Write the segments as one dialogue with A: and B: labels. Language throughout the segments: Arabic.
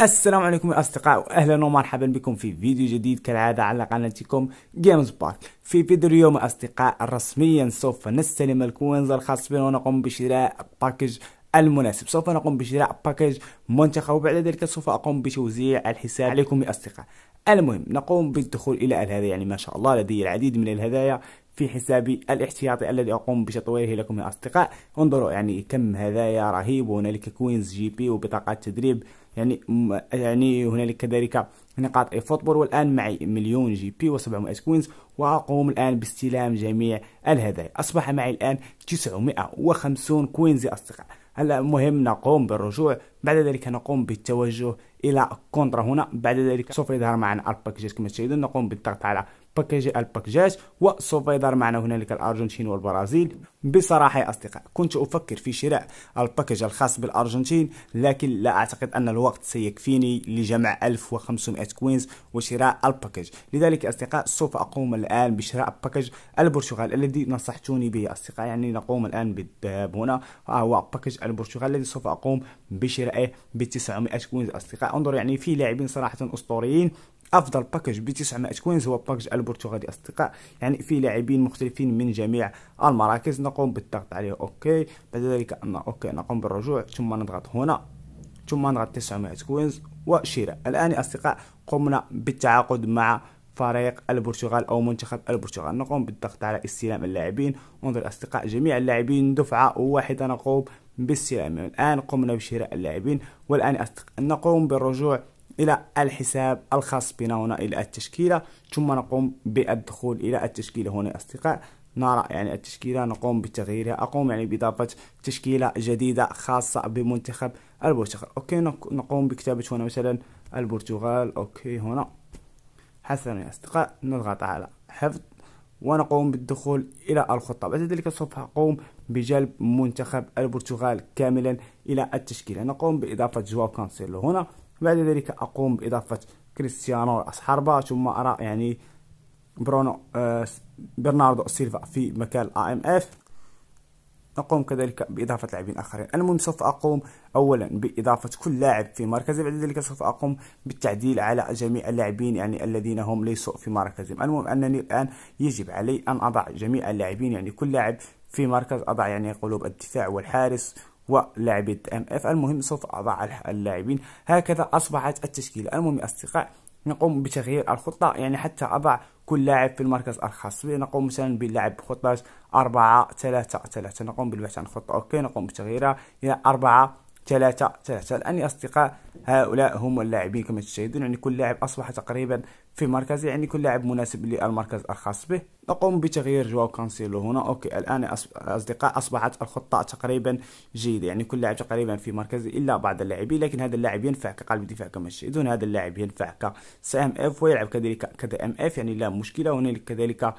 A: السلام عليكم يا اصدقاء واهلا ومرحبا بكم في فيديو جديد كالعاده على قناتكم جيمز بارك في فيديو اليوم اصدقاء رسميا سوف نستلم الكوينز الخاص بنا ونقوم بشراء باكج المناسب سوف نقوم بشراء باكج منتخب وبعد ذلك سوف اقوم بتوزيع الحساب عليكم يا اصدقاء المهم نقوم بالدخول الى الهدايا يعني ما شاء الله لدي العديد من الهدايا في حسابي الاحتياطي الذي أقوم بتطويره لكم يا أصدقاء انظروا يعني كم هدايا رهيب وهنالك كوينز جي بي وبطاقات تدريب يعني يعني هنالك كذلك نقاط اي فوتبول والان معي مليون جي بي و700 كوينز واقوم الان باستلام جميع الهدايا اصبح معي الان 950 كوينز يا اصدقاء هلا مهم نقوم بالرجوع بعد ذلك نقوم بالتوجه الى كونترا هنا بعد ذلك سوف يظهر معنا الباكجات كما تشاهدون نقوم بالضغط على باكجي الباكجات وسوف يظهر معنا هنالك الارجنتين والبرازيل بصراحه يا اصدقاء كنت افكر في شراء الباكج الخاص بالارجنتين لكن لا اعتقد ان الوقت سيكفيني لجمع 1500 كوينز وشراء الباكج لذلك يا اصدقاء سوف اقوم الان بشراء باكج البرتغال الذي نصحتوني به يا اصدقاء يعني نقوم الان بالذهاب هنا هو باكج البرتغال الذي سوف اقوم بشراء ايه ب 900 كوينز اصدقاء انظر يعني في لاعبين صراحه اسطوريين افضل باكج ب 900 كوينز هو باكج البرتغالي اصدقاء يعني في لاعبين مختلفين من جميع المراكز نقوم بالضغط عليه اوكي بعد ذلك أن اوكي نقوم بالرجوع ثم نضغط هنا ثم نضغط 900 كوينز وشراء الان اصدقاء قمنا بالتعاقد مع فريق البرتغال أو منتخب البرتغال نقوم بالضغط على استلام اللاعبين انظر أصدقاء جميع اللاعبين دفعة واحدة نقوم باستلامهم الآن قمنا بشراء اللاعبين والآن أصدق... نقوم بالرجوع إلى الحساب الخاص بنا هنا إلى التشكيلة ثم نقوم بالدخول إلى التشكيلة هنا أصدقاء نرى يعني التشكيلة نقوم بتغييرها أقوم يعني بإضافة تشكيلة جديدة خاصة بمنتخب البرتغال أوكي نقوم بكتابة هنا مثلا البرتغال أوكي هنا حسنا يا أصدقاء نضغط على حفظ ونقوم بالدخول إلى الخطة بعد ذلك سوف أقوم بجلب منتخب البرتغال كاملا إلى التشكيلة نقوم بإضافة جواو كانسيلو هنا بعد ذلك أقوم بإضافة كريستيانو حربه ثم أرى يعني برونو آه، برناردو سيلفا في مكان الام اف نقوم كذلك بإضافة لاعبين آخرين المهم سوف أقوم أولا بإضافة كل لاعب في مركزه بعد ذلك سوف أقوم بالتعديل على جميع اللاعبين يعني الذين هم ليسوا في مركزهم المهم أنني الآن يجب علي أن أضع جميع اللاعبين يعني كل لاعب في مركز أضع يعني قلوب الدفاع والحارس ولاعبي ام اف المهم سوف اضع اللاعبين هكذا اصبحت التشكيله المهم اصدقاء نقوم بتغيير الخطة يعني حتى أضع كل لاعب في المركز الخاص به نقوم مثلا باللعب بخطة 4 3 3 نقوم بالبحث عن خطة أوكي نقوم بتغييرها إلى 4 3 3 الآن يا أصدقاء هؤلاء هم اللاعبين كما تشاهدون يعني كل لاعب أصبح تقريبا في مركزي يعني عندي كل لاعب مناسب للمركز الخاص به نقوم بتغيير جواو كانسيلو هنا اوكي الان اصدقاء اصبحت الخطه تقريبا جيده يعني كل لاعب تقريبا في مركزي الا بعض اللاعبين لكن هذا اللاعب ينفع كقلب دفاع كما تشاهدون هذا اللاعب ينفع كسام اف ويلعب كذلك كذا ام اف يعني لا مشكله هنالك كذلك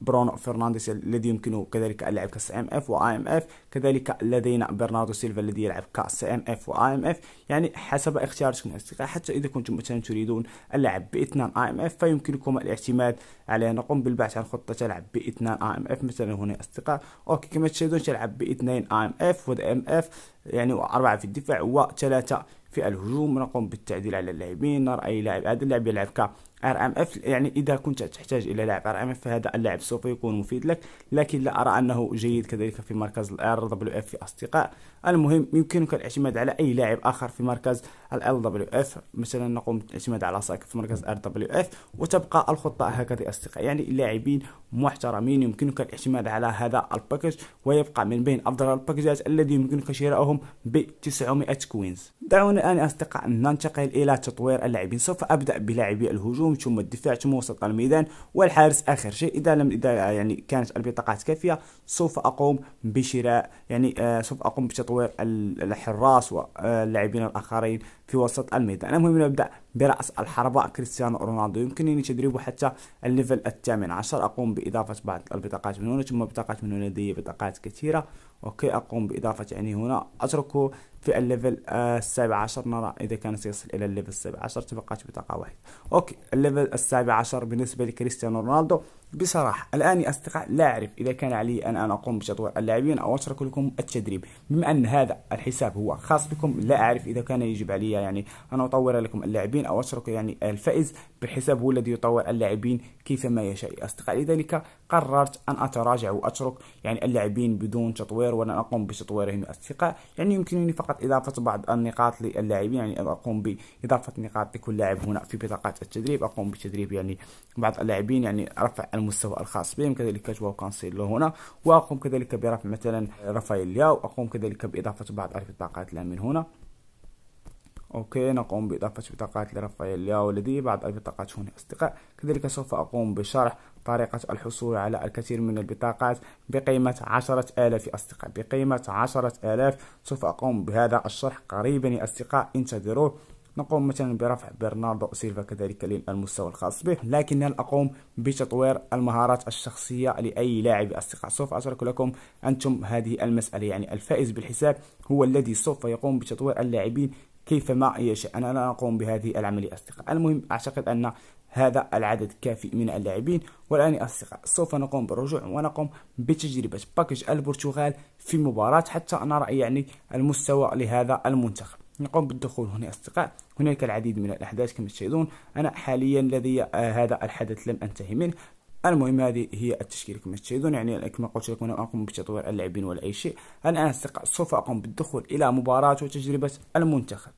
A: برونو فرنانديز الذي يمكنه كذلك اللعب كسام اف ام اف كذلك لدينا برناردو سيلفا الذي يلعب كسام اف ام اف يعني حسب اختياركم اصدقاء حتى اذا كنتم مثلا تريدون اللعب باثنين باثنان اي ام اف فيمكنكم الاعتماد عليه نقوم بالبحث عن خطه تلعب باثنان اي ام اف مثلا هنا اصدقاء اوكي كما تشاهدون تلعب باثنين اي ام اف و ام اف يعني اربعه في الدفاع وثلاثه في الهجوم نقوم بالتعديل على اللاعبين نرى اي لاعب هذا اللاعب يلعب ك ار ام اف يعني اذا كنت تحتاج الى لاعب ار ام اف فهذا اللاعب سوف يكون مفيد لك لكن لا ارى انه جيد كذلك في مركز الار دبليو اف في اصدقاء المهم يمكنك الاعتماد على اي لاعب اخر في مركز ال دبليو اف مثلا نقوم بالاعتماد على ساك في مركز ار دبليو اف وتبقى الخطه هكذا اصدقاء يعني لاعبين محترمين يمكنك الاعتماد على هذا الباكج ويبقى من بين افضل الباكجات الذي يمكنك شراؤهم ب 900 كوينز دعونا الان اصدقاء ننتقل الى تطوير اللاعبين سوف ابدا بلاعبي الهجوم ثم الدفاع ثم وسط الميدان والحارس اخر شيء اذا لم اذا يعني كانت البطاقات كافيه سوف اقوم بشراء يعني آه سوف اقوم بتطوير الحراس واللاعبين الاخرين في وسط الميدان المهم نبدأ برأس الحربة كريستيانو رونالدو يمكنني تدريبه حتى الليفل الثامن عشر أقوم بإضافة بعض البطاقات من هنا ثم بطاقات من هنا لدي بطاقات كثيرة أوكي أقوم بإضافة يعني هنا أتركه في الليفل آه، السابع عشر نرى إذا كان سيصل إلى الليفل السابع عشر تبقى بطاقة واحدة أوكي الليفل السابع عشر بالنسبة لكريستيانو رونالدو بصراحه الان يا اصدقاء لا اعرف اذا كان علي ان انا اقوم بتطوير اللاعبين او اترك لكم التدريب بما ان هذا الحساب هو خاص بكم لا اعرف اذا كان يجب علي يعني ان اطور لكم اللاعبين او اترك يعني الفائز بالحساب هو الذي يطور اللاعبين كيفما يشاء اصدقاء لذلك قررت أن أتراجع وأترك يعني اللاعبين بدون تطوير ولن أقوم بتطويرهم الثقة يعني يمكنني فقط إضافة بعض النقاط للاعبين يعني أقوم بإضافة نقاط لكل لاعب هنا في بطاقة التدريب أقوم بتدريب يعني بعض اللاعبين يعني رفع المستوى الخاص بهم كذلك جواو كانسيلو هنا وأقوم كذلك برفع مثلا رافائيل ياو أقوم كذلك بإضافة بعض البطاقات لا من هنا أوكي نقوم بإضافة بطاقات لرفع ولدي بعض البطاقات هنا أصدقاء كذلك سوف أقوم بشرح طريقة الحصول على الكثير من البطاقات بقيمة عشرة آلاف أصدقاء بقيمة عشرة آلاف سوف أقوم بهذا الشرح قريبا يا أصدقاء انتظروه نقوم مثلا برفع برناردو سيلفا كذلك للمستوى الخاص به لكن هل أقوم بتطوير المهارات الشخصية لأي لاعب أصدقاء سوف أترك لكم أنتم هذه المسألة يعني الفائز بالحساب هو الذي سوف يقوم بتطوير اللاعبين كيف ما يشاء أنا لا أقوم بهذه العملية أصدقاء المهم أعتقد أن هذا العدد كافي من اللاعبين والآن أصدقاء سوف نقوم بالرجوع ونقوم بتجربة باكج البرتغال في مباراة حتى نرى يعني المستوى لهذا المنتخب نقوم بالدخول هنا أصدقاء هناك العديد من الأحداث كما تشاهدون أنا حاليا لدي آه، هذا الحدث لم أنتهي منه المهم هذه هي التشكيل كما تشاهدون يعني كما قلت لكم انا اقوم بتطوير اللاعبين ولا اي شيء الان اصدقاء سوف اقوم بالدخول الى مباراه وتجربه المنتخب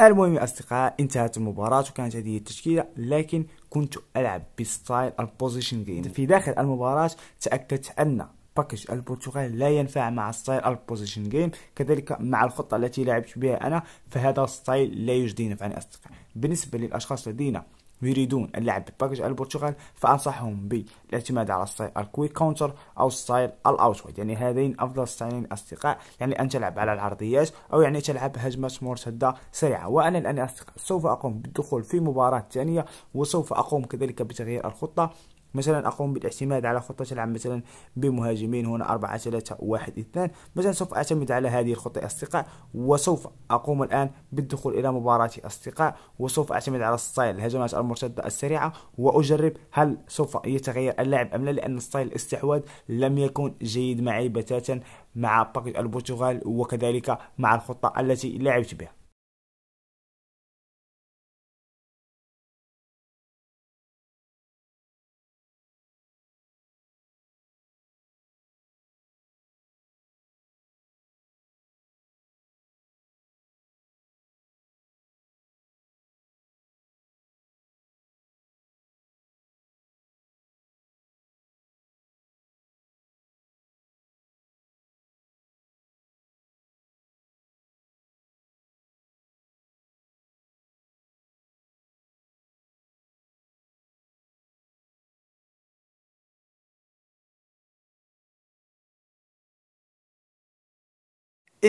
A: المهم يا أصدقاء انتهت المباراة وكانت هذه التشكيلة لكن كنت ألعب بستايل البوزيشن جيم في داخل المباراة تأكدت أن باكج البرتغال لا ينفع مع ستايل البوزيشن جيم كذلك مع الخطة التي لعبت بها أنا فهذا ستايل لا يجدي نفعا يعني أصدقاء بالنسبة للأشخاص الذين يريدون اللعب بالباكج البرتغال فانصحهم بالاعتماد على الستايل الكويك كونتر او الستايل الاوت وايد يعني هذين افضل ستايلين اصدقاء يعني ان تلعب على العرضيات او يعني تلعب هجمات مرتده سريعه وانا الان اصدقاء سوف اقوم بالدخول في مباراه ثانيه وسوف اقوم كذلك بتغيير الخطه مثلا أقوم بالاعتماد على خطة تلعب مثلا بمهاجمين هنا 4 3 1 2 مثلا سوف أعتمد على هذه الخطة أصدقاء وسوف أقوم الآن بالدخول إلى مباراة أصدقاء وسوف أعتمد على الستايل الهجمات المرتدة السريعة وأجرب هل سوف يتغير اللاعب أم لا لأن ستايل الاستحواذ لم يكن جيد معي بتاتا مع باقي البرتغال وكذلك مع الخطة التي لعبت بها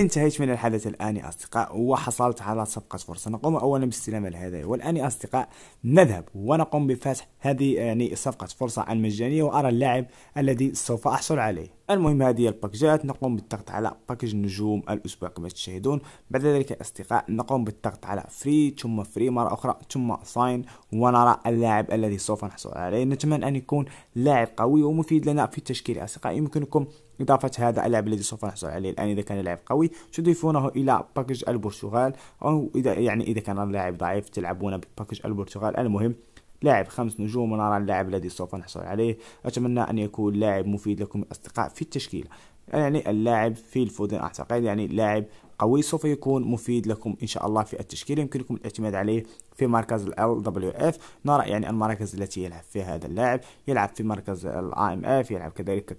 A: انتهيت من الحدث الآن يا أصدقاء وحصلت على صفقة فرصة نقوم أولا باستلام الهدايا والآن يا أصدقاء نذهب ونقوم بفتح هذه يعني صفقة فرصة عن مجانية وأرى اللاعب الذي سوف أحصل عليه المهم هذه هي الباكجات نقوم بالضغط على باكج النجوم الاسبوع كما تشاهدون بعد ذلك اصدقاء نقوم بالضغط على فري ثم فري مره اخرى ثم ساين ونرى اللاعب الذي سوف نحصل عليه نتمنى ان يكون لاعب قوي ومفيد لنا في التشكيل اصدقاء يمكنكم إضافة هذا اللاعب الذي سوف نحصل عليه الآن إذا كان لاعب قوي تضيفونه إلى باكج البرتغال أو إذا يعني إذا كان اللاعب ضعيف تلعبون بباكج البرتغال المهم لاعب خمس نجوم ونرى اللاعب الذي سوف نحصل عليه أتمنى أن يكون لاعب مفيد لكم الأصدقاء في التشكيلة يعني اللاعب في الفودن أعتقد يعني لاعب قوي سوف يكون مفيد لكم ان شاء الله في التشكيله يمكنكم الاعتماد عليه في مركز ال دبليو اف نرى يعني المراكز التي يلعب فيها هذا اللاعب يلعب في مركز ال ام اف يلعب كذلك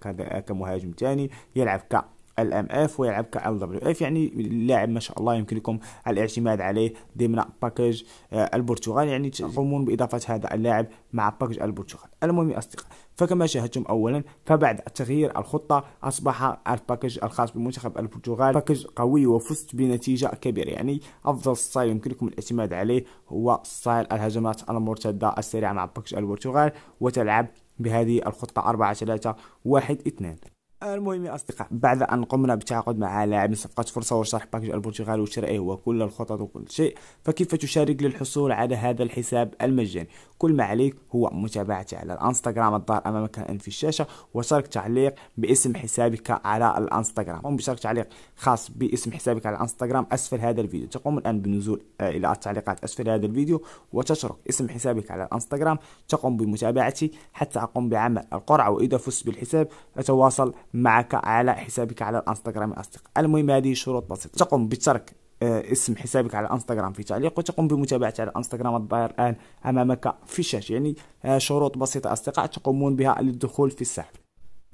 A: كمهاجم ثاني يلعب ك ال ام اف ويلعب كال دبليو اف يعني اللاعب ما شاء الله يمكنكم الاعتماد عليه ضمن باكج آه، البرتغال يعني تقومون باضافه هذا اللاعب مع باكج البرتغال المهم يا اصدقاء فكما شاهدتم اولا فبعد تغيير الخطه اصبح الباكج الخاص بمنتخب البرتغال باكج قوي وفزت بنتيجه كبيره يعني افضل ستايل يمكنكم الاعتماد عليه هو ستايل الهجمات المرتده السريعه مع باكج البرتغال وتلعب بهذه الخطه 4 3 1 2 المهم يا أصدقاء بعد أن قمنا بالتعاقد مع لاعب صفقة فرصة وشرح باكج البرتغال وشرائه وكل الخطط وكل شيء فكيف تشارك للحصول على هذا الحساب المجاني كل ما عليك هو متابعتي على الانستغرام الظاهر أمامك الآن في الشاشة وشارك تعليق باسم حسابك على الانستغرام قم بشارك تعليق خاص باسم حسابك على الانستغرام أسفل هذا الفيديو تقوم الآن بالنزول إلى التعليقات أسفل هذا الفيديو وتشرك اسم حسابك على الانستغرام تقوم بمتابعتي حتى أقوم بعمل القرعة وإذا فزت بالحساب أتواصل معك على حسابك على الانستغرام الاصدقاء المهم هذه شروط بسيطه تقوم بترك آه، اسم حسابك على الانستغرام في تعليق وتقوم بمتابعته على الانستغرام الظاهر الان امامك في الشاشه يعني آه، شروط بسيطه اصدقاء تقومون بها للدخول في السحب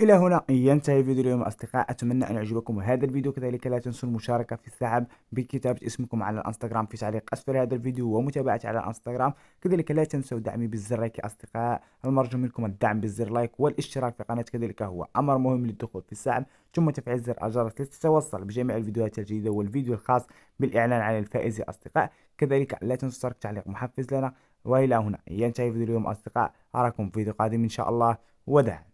A: إلى هنا ينتهي فيديو اليوم أصدقاء أتمنى أن يعجبكم هذا الفيديو كذلك لا تنسوا المشاركة في السحب بكتابة اسمكم على الانستغرام في تعليق أسفل هذا الفيديو ومتابعتي على الانستغرام كذلك لا تنسوا دعمي بالزر لايك أصدقاء المرجو منكم الدعم بالزر لايك والاشتراك في القناة كذلك هو أمر مهم للدخول في السحب ثم تفعيل زر الجرس لتتوصل بجميع الفيديوهات الجديدة والفيديو الخاص بالإعلان عن الفائز يا أصدقاء كذلك لا تنسوا ترك تعليق محفز لنا وإلى هنا ينتهي فيديو اليوم أصدقاء أراكم في فيديو قادم إن شاء الله ودعم